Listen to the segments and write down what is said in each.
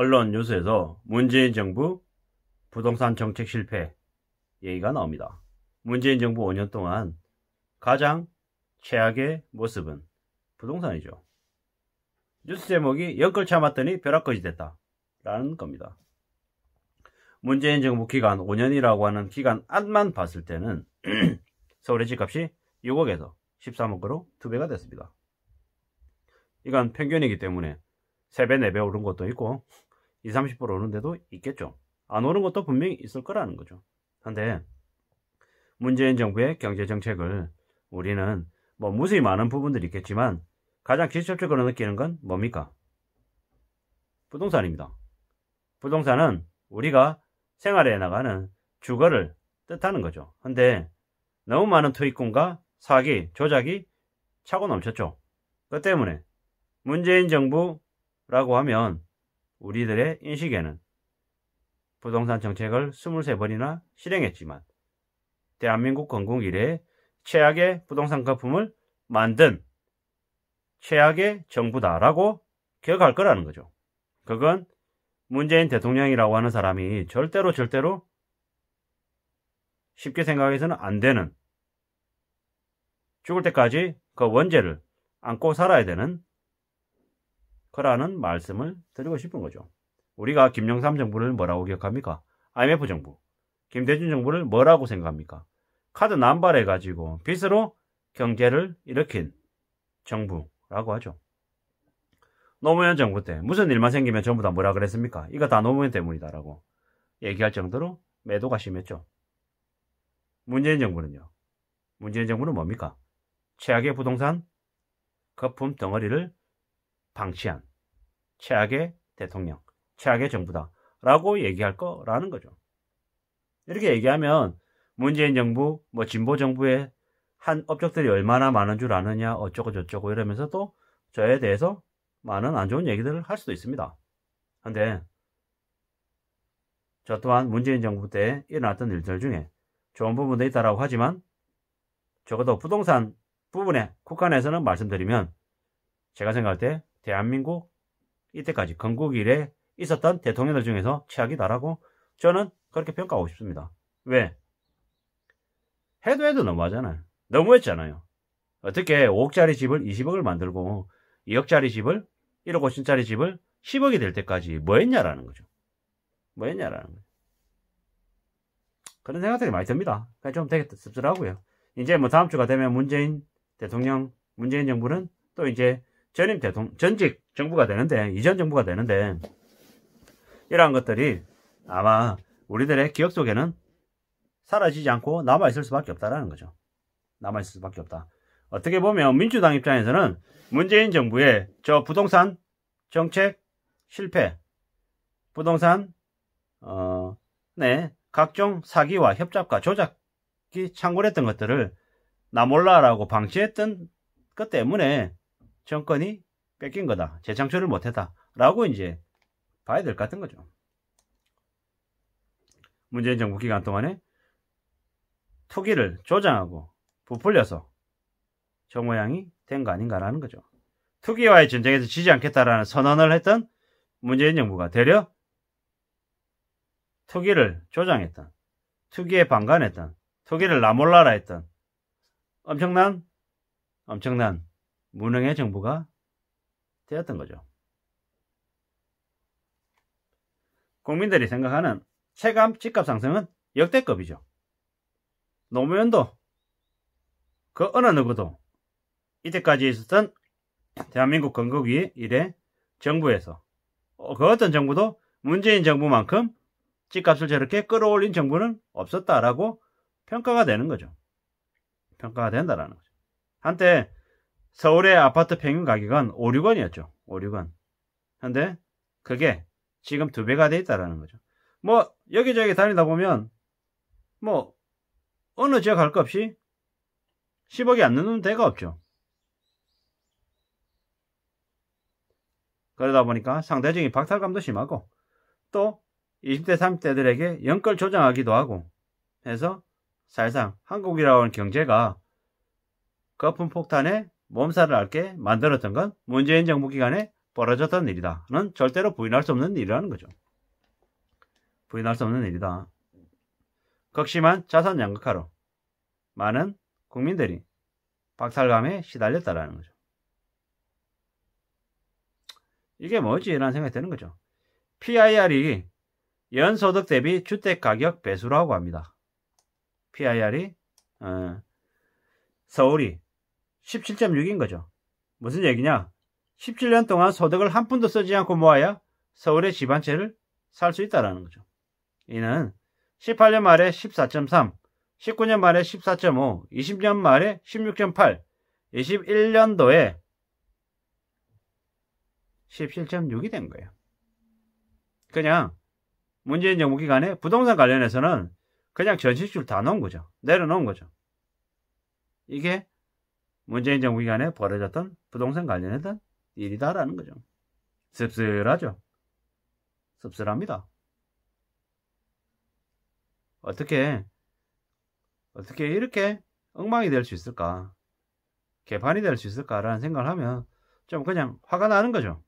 언론 뉴스에서 문재인 정부 부동산 정책 실패 얘기가 나옵니다. 문재인 정부 5년 동안 가장 최악의 모습은 부동산이죠. 뉴스 제목이 연걸 참았더니 벼락거지 됐다. 라는 겁니다. 문재인 정부 기간 5년이라고 하는 기간 안만 봤을 때는 서울의 집값이 6억에서 13억으로 2배가 됐습니다. 이건 평균이기 때문에 3배, 4배 오른 것도 있고 20, 30% 오는 데도 있겠죠. 안 오는 것도 분명히 있을 거라는 거죠. 그런데 문재인 정부의 경제 정책을 우리는 뭐 무수히 많은 부분들이 있겠지만 가장 기접적으로 느끼는 건 뭡니까? 부동산입니다. 부동산은 우리가 생활에 나가는 주거를 뜻하는 거죠. 근데 너무 많은 투입금과 사기, 조작이 차고 넘쳤죠. 그 때문에 문재인 정부라고 하면 우리들의 인식에는 부동산 정책을 23번이나 실행했지만 대한민국 건국 이래 최악의 부동산 거품을 만든 최악의 정부다라고 기억할 거라는 거죠. 그건 문재인 대통령이라고 하는 사람이 절대로 절대로 쉽게 생각해서는 안 되는 죽을 때까지 그 원죄를 안고 살아야 되는 거라는 말씀을 드리고 싶은 거죠. 우리가 김영삼 정부를 뭐라고 기억합니까? IMF 정부. 김대중 정부를 뭐라고 생각합니까? 카드 남발해가지고 빚으로 경제를 일으킨 정부라고 하죠. 노무현 정부 때 무슨 일만 생기면 전부 다 뭐라 그랬습니까? 이거 다 노무현 때문이다라고 얘기할 정도로 매도가 심했죠. 문재인 정부는요. 문재인 정부는 뭡니까? 최악의 부동산 거품 덩어리를 방치한 최악의 대통령, 최악의 정부다. 라고 얘기할 거라는 거죠. 이렇게 얘기하면 문재인 정부, 뭐 진보 정부의 한 업적들이 얼마나 많은 줄 아느냐, 어쩌고저쩌고 이러면서 또 저에 대해서 많은 안 좋은 얘기들을 할 수도 있습니다. 근데 저 또한 문재인 정부 때 일어났던 일들 중에 좋은 부분도 있다라고 하지만 적어도 부동산 부분에 국한에서는 말씀드리면 제가 생각할 때 대한민국 이때까지 건국 이래 있었던 대통령들 중에서 최악이다라고 저는 그렇게 평가하고 싶습니다. 왜? 해도 해도 너무하잖아요. 너무했잖아요. 어떻게 5억짜리 집을 20억을 만들고 2억짜리 집을 1억 5천짜리 집을 10억이 될 때까지 뭐 했냐라는 거죠. 뭐 했냐라는 거죠. 그런 생각들이 많이 듭니다. 좀 되게 씁쓸하고요. 이제 뭐 다음 주가 되면 문재인 대통령, 문재인 정부는 또 이제 전임 대통령, 전직 정부가 되는데, 이전 정부가 되는데, 이러한 것들이 아마 우리들의 기억 속에는 사라지지 않고 남아있을 수밖에 없다라는 거죠. 남아있을 수밖에 없다. 어떻게 보면 민주당 입장에서는 문재인 정부의 저 부동산 정책 실패, 부동산, 어, 네, 각종 사기와 협잡과 조작이 창궐했던 것들을 나몰라라고 방치했던 것 때문에 정권이 뺏긴 거다. 재창출을 못했다. 라고 이제 봐야 될 것 같은 거죠. 문재인 정부 기간 동안에 투기를 조장하고 부풀려서 저 모양이 된 거 아닌가라는 거죠. 투기와의 전쟁에서 지지 않겠다라는 선언을 했던 문재인 정부가 되려 투기를 조장했던, 투기에 방관했던, 투기를 나몰라라 했던 엄청난, 엄청난 무능의 정부가 되었던 거죠. 국민들이 생각하는 체감 집값 상승은 역대급이죠. 노무현도 그 어느 누구도 이때까지 있었던 대한민국 건국이 이래 정부에서 그 어떤 정부도 문재인 정부만큼 집값을 저렇게 끌어올린 정부는 없었다라고 평가가 되는 거죠. 평가가 된다라는 거죠. 한때 서울의 아파트 평균 가격은 5, 6원이었죠. 5, 6원. 근데 그게 지금 두 배가 돼 있다라는 거죠. 뭐 여기저기 다니다 보면 뭐 어느 지역 갈 것 없이 10억이 안 넣는 데가 없죠. 그러다 보니까 상대적인 박탈감도 심하고 또 20대 30대들에게 연걸 조장하기도 하고 해서 사실상 한국이라는 경제가 거품 폭탄에 몸살을 앓게 만들었던 건 문재인 정부 기간에 벌어졌던 일이다는 절대로 부인할 수 없는 일이라는 거죠. 부인할 수 없는 일이다. 극심한 자산 양극화로 많은 국민들이 박탈감에 시달렸다라는 거죠. 이게 뭐지? 라는 생각이 드는 거죠. PIR이 연소득 대비 주택가격 배수라고 합니다. PIR이 어, 서울이 17.6인 거죠. 무슨 얘기냐? 17년 동안 소득을 한 푼도 쓰지 않고 모아야 서울의 집 한 채를 살 수 있다라는 거죠. 이는 18년 말에 14.3, 19년 말에 14.5, 20년 말에 16.8, 21년도에 17.6이 된 거예요. 그냥 문재인 정부 기간에 부동산 관련해서는 그냥 전시줄 다 넣은 거죠. 내려놓은 거죠. 이게 문재인 정부 기간에 벌어졌던 부동산 관련했던 일이다라는 거죠. 씁쓸하죠. 씁쓸합니다. 어떻게 어떻게 이렇게 엉망이 될 수 있을까? 개판이 될 수 있을까라는 생각을 하면 좀 그냥 화가 나는 거죠.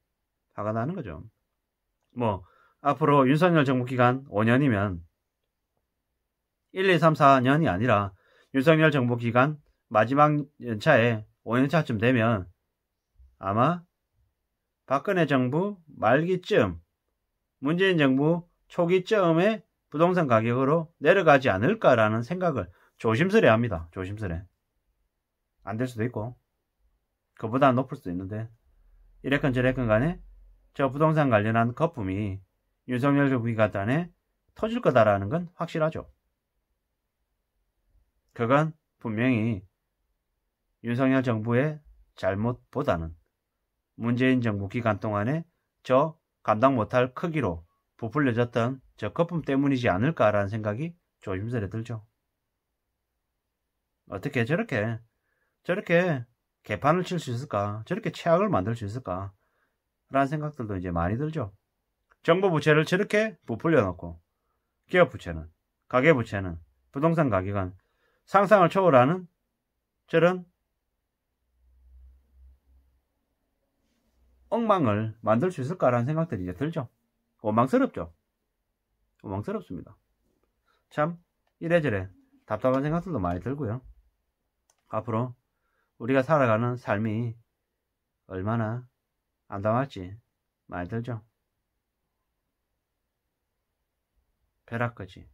화가 나는 거죠. 뭐 앞으로 윤석열 정부 기간 5년이면 1, 2, 3, 4년이 아니라 윤석열 정부 기간 마지막 연차에 5년차쯤 되면 아마 박근혜 정부 말기쯤 문재인 정부 초기쯤에 부동산 가격으로 내려가지 않을까라는 생각을 조심스레 합니다. 조심스레. 안 될 수도 있고 그보다 높을 수도 있는데 이래건 저래건 간에 저 부동산 관련한 거품이 윤석열 정부 기간에 터질 거다라는 건 확실하죠. 그건 분명히 윤석열 정부의 잘못보다는 문재인 정부 기간 동안에 저 감당 못할 크기로 부풀려졌던 저 거품 때문이지 않을까라는 생각이 조심스레 들죠. 어떻게 저렇게 저렇게 개판을 칠 수 있을까? 저렇게 최악을 만들 수 있을까? 라는 생각들도 이제 많이 들죠. 정부 부채를 저렇게 부풀려 놓고 기업 부채는 가계 부채는 부동산 가격은 상상을 초월하는 저런 엉망을 만들 수 있을까라는 생각들이 이제 들죠. 원망스럽죠. 원망스럽습니다. 참 이래저래 답답한 생각들도 많이 들고요. 앞으로 우리가 살아가는 삶이 얼마나 안담할지 많이 들죠. 벼락거지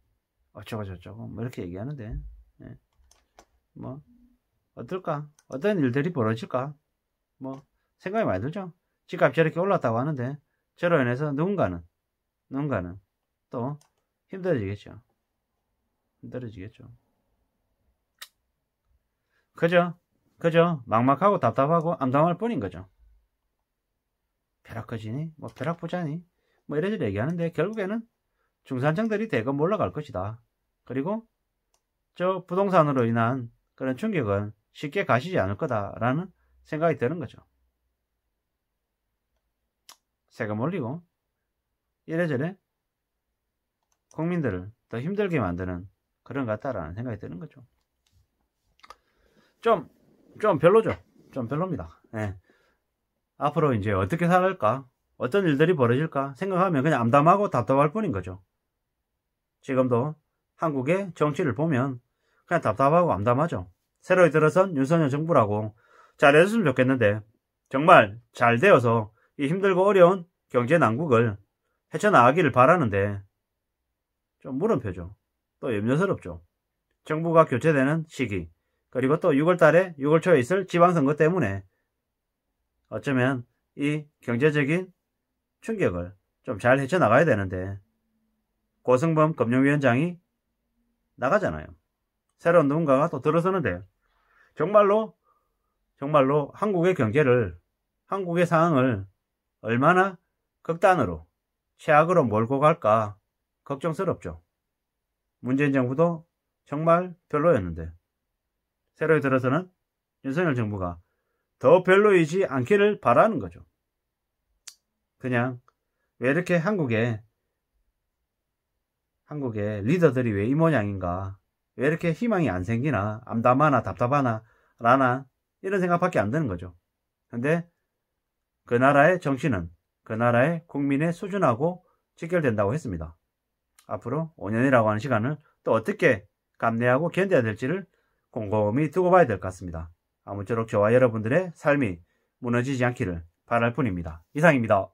어쩌고저쩌고 뭐 이렇게 얘기하는데 예. 뭐 어떨까 어떤 일들이 벌어질까 뭐 생각이 많이 들죠. 집값 저렇게 올랐다고 하는데 저로 인해서 누군가는 누군가는 또 힘들어지겠죠. 힘들어지겠죠. 그죠? 그죠? 막막하고 답답하고 암담할 뿐인 거죠. 벼락거지니? 뭐 벼락부자니? 뭐 이래저래 얘기하는데 결국에는 중산층들이 대거 몰러갈 것이다. 그리고 저 부동산으로 인한 그런 충격은 쉽게 가시지 않을 거다라는 생각이 드는 거죠. 세금 올리고 이래저래 국민들을 더 힘들게 만드는 그런 것 같다라는 생각이 드는 거죠. 좀, 좀 별로죠. 좀 별로입니다. 예. 앞으로 이제 어떻게 살까? 어떤 일들이 벌어질까? 생각하면 그냥 암담하고 답답할 뿐인 거죠. 지금도 한국의 정치를 보면 그냥 답답하고 암담하죠. 새로 들어선 윤석열 정부라고 잘해줬으면 좋겠는데 정말 잘 되어서 이 힘들고 어려운 경제 난국을 헤쳐나가기를 바라는데 좀 물음표죠. 또 염려스럽죠. 정부가 교체되는 시기 그리고 또 6월달에 6월 초에 있을 지방선거 때문에 어쩌면 이 경제적인 충격을 좀 잘 헤쳐나가야 되는데 고승범 금융위원장이 나가잖아요. 새로운 누군가가 또 들어서는데 정말로 정말로 한국의 경제를 한국의 상황을 얼마나 극단으로, 최악으로 몰고 갈까 걱정스럽죠. 문재인 정부도 정말 별로였는데 새로이 들어서는 윤석열 정부가 더 별로이지 않기를 바라는 거죠. 그냥 왜 이렇게 한국에 한국의 리더들이 왜 이 모양인가 왜 이렇게 희망이 안 생기나 암담하나 답답하나 라나 이런 생각밖에 안 드는 거죠. 근데 그 나라의 정신은 그 나라의 국민의 수준하고 직결된다고 했습니다. 앞으로 5년이라고 하는 시간을 또 어떻게 감내하고 견뎌야 될지를 곰곰이 두고 봐야 될 것 같습니다. 아무쪼록 저와 여러분들의 삶이 무너지지 않기를 바랄 뿐입니다. 이상입니다.